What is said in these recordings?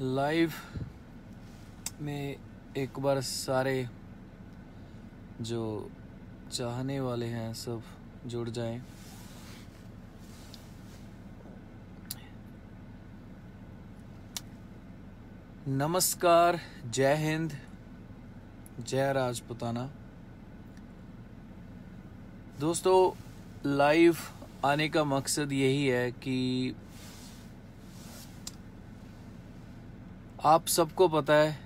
live में एक बार सारे जो चाहने वाले हैं सब जुड़ जाएं नमस्कार जय हिंद जय राजपुताना दोस्तों लाइव आने का मकसद यही है कि आप सबको पता है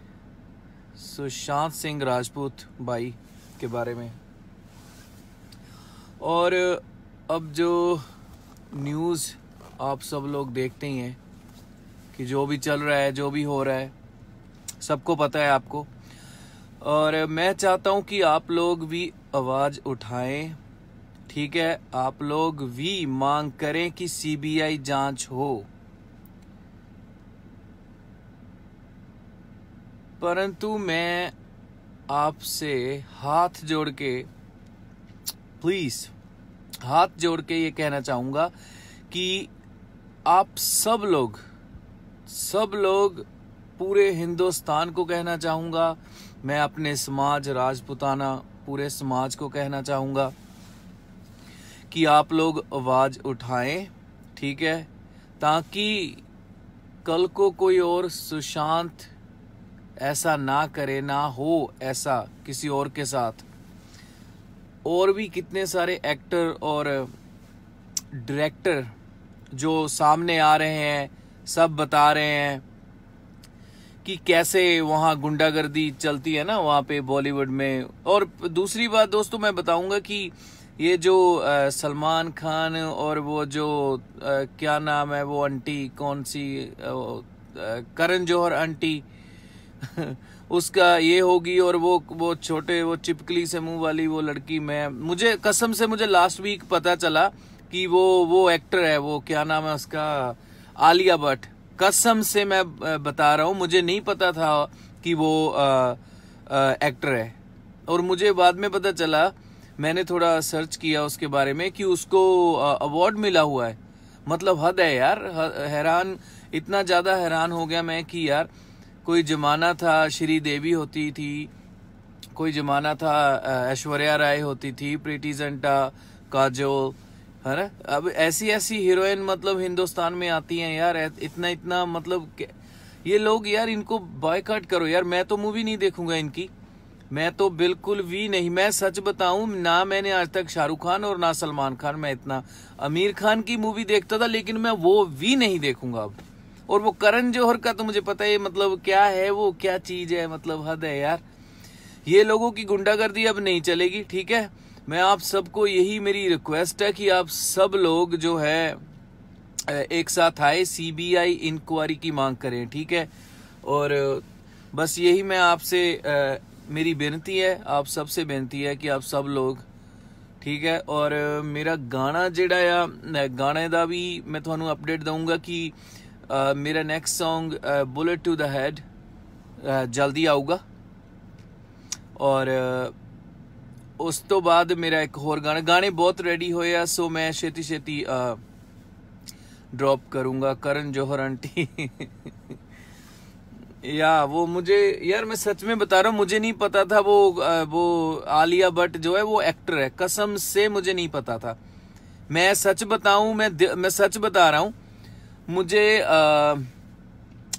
सुशांत सिंह राजपूत भाई के बारे में और अब जो न्यूज़ आप सब लोग देखते ही हैं कि जो भी चल रहा है जो भी हो रहा है सबको पता है आपको और मैं चाहता हूं कि आप लोग भी आवाज़ उठाएं ठीक है आप लोग भी मांग करें कि सीबीआई जांच हो परंतु मैं आपसे हाथ जोड़ के प्लीज हाथ जोड़ के ये कहना चाहूंगा कि आप सब लोग सब लोग पूरे हिंदुस्तान को कहना चाहूंगा मैं अपने समाज राजपुताना पूरे समाज को कहना चाहूंगा कि आप लोग आवाज़ उठाएं ठीक है ताकि कल को कोई और सुशांत ऐसा ना करे ना हो ऐसा किसी और के साथ और भी कितने सारे एक्टर और डायरेक्टर जो सामने आ रहे हैं सब बता रहे हैं कि कैसे वहाँ गुंडागर्दी चलती है ना वहां पे बॉलीवुड में और दूसरी बात दोस्तों मैं बताऊंगा कि ये जो सलमान खान और वो जो आ, क्या नाम है वो आंटी कौन सी करण जौहर आंटी उसका ये होगी और वो वो छोटे वो चिपकली से मुंह वाली वो लड़की मैं मुझे कसम से मुझे लास्ट वीक पता चला कि वो वो एक्टर है वो क्या नाम है उसका आलिया भट्ट कसम से मैं बता रहा हूँ मुझे नहीं पता था कि वो आ, आ, एक्टर है और मुझे बाद में पता चला मैंने थोड़ा सर्च किया उसके बारे में कि उसको अवार्ड मिला हुआ है मतलब हद है यार हैरान इतना ज़्यादा हैरान हो गया मैं कि यार कोई जमाना था श्री देवी होती थी कोई जमाना था ऐश्वर्या राय होती थी प्रीति जंटा काजोल है ना अब ऐसी ऐसी हीरोइन मतलब हिंदुस्तान में आती हैं यार इतना इतना मतलब ये लोग यार इनको बॉयकट करो यार मैं तो मूवी नहीं देखूंगा इनकी मैं तो बिल्कुल भी नहीं मैं सच बताऊं ना मैंने आज तक शाहरुख खान और ना सलमान खान मैं इतना आमिर खान की मूवी देखता था लेकिन मैं वो भी नहीं देखूंगा अब और वो करण जौहर का तो मुझे पता है मतलब क्या है वो क्या चीज है मतलब हद है यार ये लोगों की गुंडागर्दी अब नहीं चलेगी ठीक है मैं आप सबको यही मेरी रिक्वेस्ट है कि आप सब लोग जो है एक साथ आए सीबीआई इंक्वायरी की मांग करें ठीक है और बस यही मैं आपसे मेरी बेनती है आप सबसे बेनती है कि आप सब लोग ठीक है और मेरा गाना जेड़ा या गाने का भी मैं थोड़ा अपडेट दूंगा कि Uh, मेरा next song bullet to the head और ਆਊਗਾ ਔਰ ਉਸ ਤੋਂ ਬਾਅਦ ਮੇਰਾ ਇੱਕ ਹੋਰ गाने ਗਾਣੇ ਬਹੁਤ ਰੈਡੀ ਹੋਏ ਆ ਸੋ ਮੈਂ छेती ਛੇਤੀ ड्रॉप करूंगा करण जौहर आंटी या वो मुझे यार मैं सच में बता रहा हूँ मुझे नहीं पता था वो uh, वो आलिया भट्ट जो है वो एक्टर है कसम से मुझे नहीं पता था मैं सच बताऊं मैं मैं सच बता रहा हूँ मुझे आ,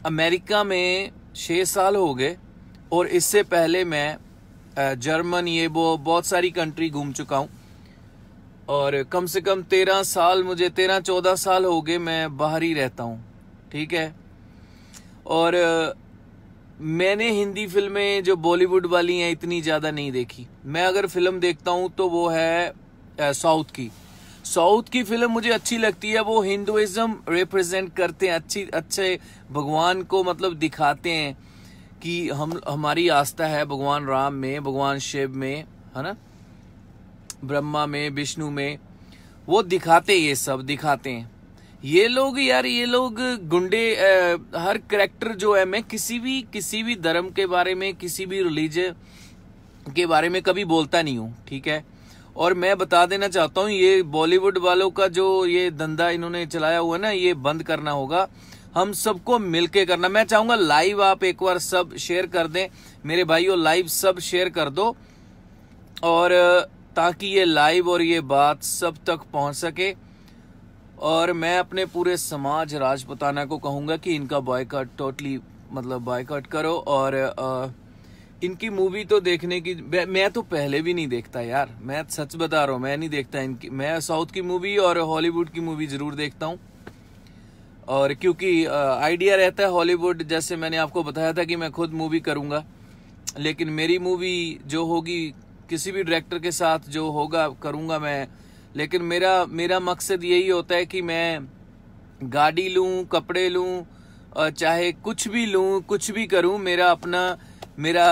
अमेरिका में छः साल हो गए और इससे पहले मैं जर्मन ये वो बहुत सारी कंट्री घूम चुका हूँ और कम से कम तेरह साल मुझे तेरह चौदह साल हो गए मैं बाहर ही रहता हूँ ठीक है और मैंने हिंदी फिल्में जो बॉलीवुड वाली हैं इतनी ज़्यादा नहीं देखी मैं अगर फिल्म देखता हूँ तो वो है साउथ की साउथ की फिल्म मुझे अच्छी लगती है वो हिंदुइज्म रिप्रेजेंट करते हैं अच्छी अच्छे भगवान को मतलब दिखाते हैं कि हम हमारी आस्था है भगवान राम में भगवान शिव में है ना ब्रह्मा में विष्णु में वो दिखाते ये सब दिखाते हैं ये लोग यार ये लोग गुंडे आ, हर करेक्टर जो है मैं किसी भी किसी भी धर्म के बारे में किसी भी रिलीजन के बारे में कभी बोलता नहीं हूँ ठीक है और मैं बता देना चाहता हूँ ये बॉलीवुड वालों का जो ये धंधा इन्होंने चलाया हुआ ना ये बंद करना होगा हम सबको मिलके करना मैं चाहूंगा लाइव आप एक बार सब शेयर कर दें मेरे भाइयों लाइव सब शेयर कर दो और ताकि ये लाइव और ये बात सब तक पहुंच सके और मैं अपने पूरे समाज राजपुताना को कहूंगा कि इनका बॉयकॉट टोटली मतलब बॉयकॉट करो और आ, इनकी मूवी तो देखने की मैं तो पहले भी नहीं देखता यार मैं सच बता रहा हूँ मैं नहीं देखता इनकी मैं साउथ की मूवी और हॉलीवुड की मूवी जरूर देखता हूँ और क्योंकि आइडिया रहता है हॉलीवुड जैसे मैंने आपको बताया था कि मैं खुद मूवी करूँगा लेकिन मेरी मूवी जो होगी किसी भी डायरेक्टर के साथ जो होगा करूँगा मैं लेकिन मेरा मेरा मकसद यही होता है कि मैं गाड़ी लूँ कपड़े लूँ चाहे कुछ भी लूँ कुछ भी करूँ मेरा अपना मेरा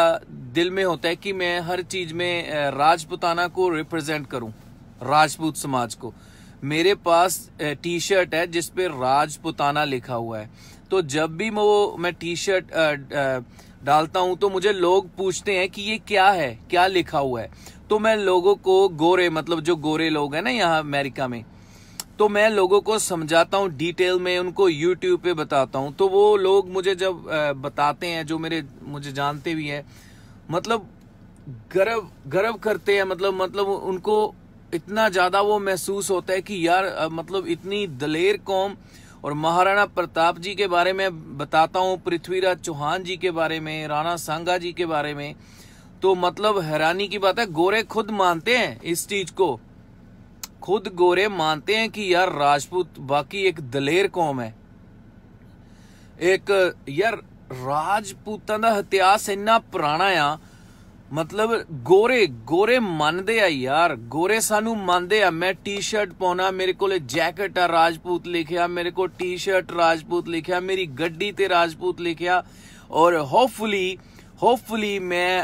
दिल में होता है कि मैं हर चीज में राजपुताना को रिप्रेजेंट करूं राजपूत समाज को मेरे पास टी शर्ट है जिसपे राजपुताना लिखा हुआ है तो जब भी वो मैं टी शर्ट डालता हूं तो मुझे लोग पूछते हैं कि ये क्या है क्या लिखा हुआ है तो मैं लोगों को गोरे मतलब जो गोरे लोग हैं ना यहाँ अमेरिका में तो मैं लोगों को समझाता हूँ डिटेल में उनको यूट्यूब पे बताता हूँ तो वो लोग मुझे जब बताते हैं जो मेरे मुझे जानते भी हैं मतलब गर्व गर्व करते हैं मतलब मतलब उनको इतना ज़्यादा वो महसूस होता है कि यार मतलब इतनी दलेर कौम और महाराणा प्रताप जी के बारे में बताता हूँ पृथ्वीराज चौहान जी के बारे में राणा सांगा जी के बारे में तो मतलब हैरानी की बात है गोरे खुद मानते हैं इस चीज़ को खुद गोरे मानते हैं कि यार राजपूत बाकी एक दलेर कौम है एक यार ਰਾਜਪੂਤਾਂ ਦਾ ਇਤਿਹਾਸ ਇੰਨਾ ਪੁਰਾਣਾ ਆ ਮਤਲਬ ਗੋਰੇ ਗੋਰੇ ਮੰਨਦੇ ਆ ਯਾਰ ਗੋਰੇ ਸਾਨੂੰ ਮੰਨਦੇ ਆ ਮੈਂ ਟੀ-ਸ਼ਰਟ ਪਾਉਣਾ ਮੇਰੇ ਕੋਲੇ ਜੈਕਟ ਆ ਰਾਜਪੂਤ ਲਿਖਿਆ ਮੇਰੇ ਕੋਲ ਟੀ-ਸ਼ਰਟ ਰਾਜਪੂਤ ਲਿਖਿਆ ਮੇਰੀ ਗੱਡੀ ਤੇ ਰਾਜਪੂਤ ਲਿਖਿਆ ਔਰ ਹੋਪਫੁਲੀ ਹੋਪਫੁਲੀ ਮੈਂ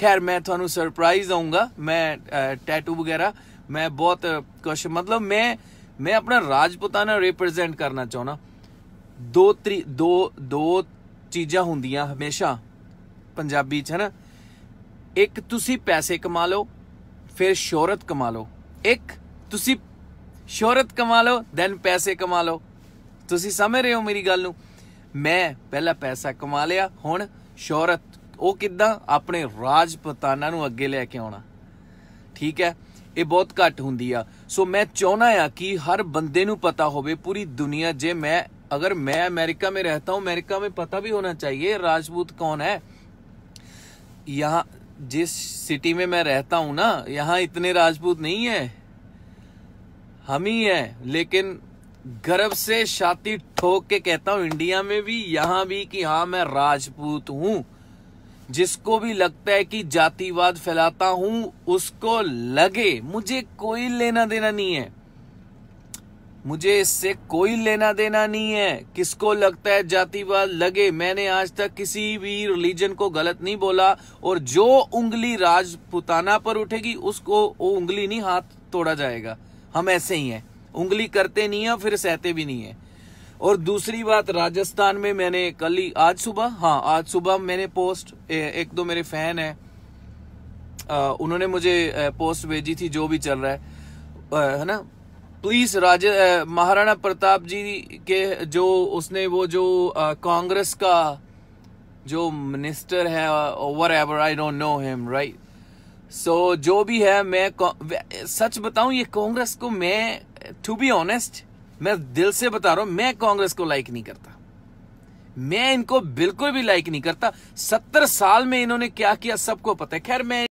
ਖੈਰ ਮੈਂ ਤੁਹਾਨੂੰ ਸਰਪ੍ਰਾਈਜ਼ ਦਊਂਗਾ ਮੈਂ ਟੈਟੂ ਵਗੈਰਾ ਮੈਂ ਬਹੁਤ ਕੁਝ ਮਤਲਬ ਮੈਂ ਮੈਂ ਆਪਣਾ ਰਾਜਪੂਤਾਨਾ ਰਿਪਰੈਜ਼ੈਂਟ ਕਰਨਾ ਚਾਹਣਾ ਦੋ ਦੋ ਦੋ ਚੀਜ਼ਾਂ ਹੁੰਦੀਆਂ ਹਮੇਸ਼ਾ ਪੰਜਾਬੀ ਚ ਹਨਾ ਇੱਕ ਤੁਸੀਂ ਪੈਸੇ ਕਮਾ ਲਓ ਫਿਰ ਸ਼ੋਹਰਤ ਕਮਾ ਲਓ ਇੱਕ ਤੁਸੀਂ ਸ਼ੋਹਰਤ ਕਮਾ ਲਓ ਦੈਨ ਪੈਸੇ ਕਮਾ ਲਓ ਤੁਸੀਂ ਸਮਝ ਰਹੇ ਹੋ ਮੇਰੀ ਗੱਲ ਨੂੰ ਮੈਂ ਪਹਿਲਾਂ ਪੈਸਾ ਕਮਾ ਲਿਆ ਹੁਣ ਸ਼ੋਹਰਤ ਉਹ ਕਿੱਦਾਂ ਆਪਣੇ ਰਾਜਪੂਤਾਨਾ ਨੂੰ ਅੱਗੇ ਲੈ ਕੇ ਆਉਣਾ ਠੀਕ ਹੈ ਇਹ ਬਹੁਤ ਘੱਟ ਹੁੰਦੀ ਆ ਸੋ ਮੈਂ ਚਾਹਨਾ ਆ ਕਿ ਹਰ ਬੰਦੇ ਨੂੰ ਪਤਾ ਹੋਵੇ ਪੂਰੀ ਦੁਨੀਆ अगर मैं अमेरिका में रहता हूँ अमेरिका में पता भी होना चाहिए राजपूत कौन है यहाँ जिस सिटी में मैं रहता हूँ ना यहाँ इतने राजपूत नहीं है हम ही है लेकिन गर्व से छाती ठोक के कहता हूँ इंडिया में भी यहाँ भी कि हाँ मैं राजपूत हूँ जिसको भी लगता है कि जातिवाद फैलाता हूं उसको लगे मुझे कोई लेना देना नहीं है मुझे इससे कोई लेना देना नहीं है किसको लगता है जातिवाद लगे मैंने आज तक किसी भी रिलीजन को गलत नहीं बोला और जो उंगली राजपुताना पर उठेगी उसको वो उंगली नहीं हाथ तोड़ा जाएगा हम ऐसे ही हैं उंगली करते नहीं है और फिर सहते भी नहीं है और दूसरी बात राजस्थान में मैंने कल ही आज सुबह हाँ आज सुबह मैंने पोस्ट एक दो मेरे फैन है आ, उन्होंने मुझे पोस्ट भेजी थी जो भी चल रहा है है ना प्लीज राज महाराणा प्रताप जी के जो उसने वो जो कांग्रेस का जो मिनिस्टर है over ever I don't know him right so जो भी है मैं सच बताऊं ये कांग्रेस को मैं टू बी ऑनेस्ट मैं दिल से बता रहा हूं मैं कांग्रेस को लाइक नहीं करता मैं इनको बिल्कुल भी लाइक नहीं करता सत्तर साल में इन्होंने क्या किया सबको पता है खैर मैं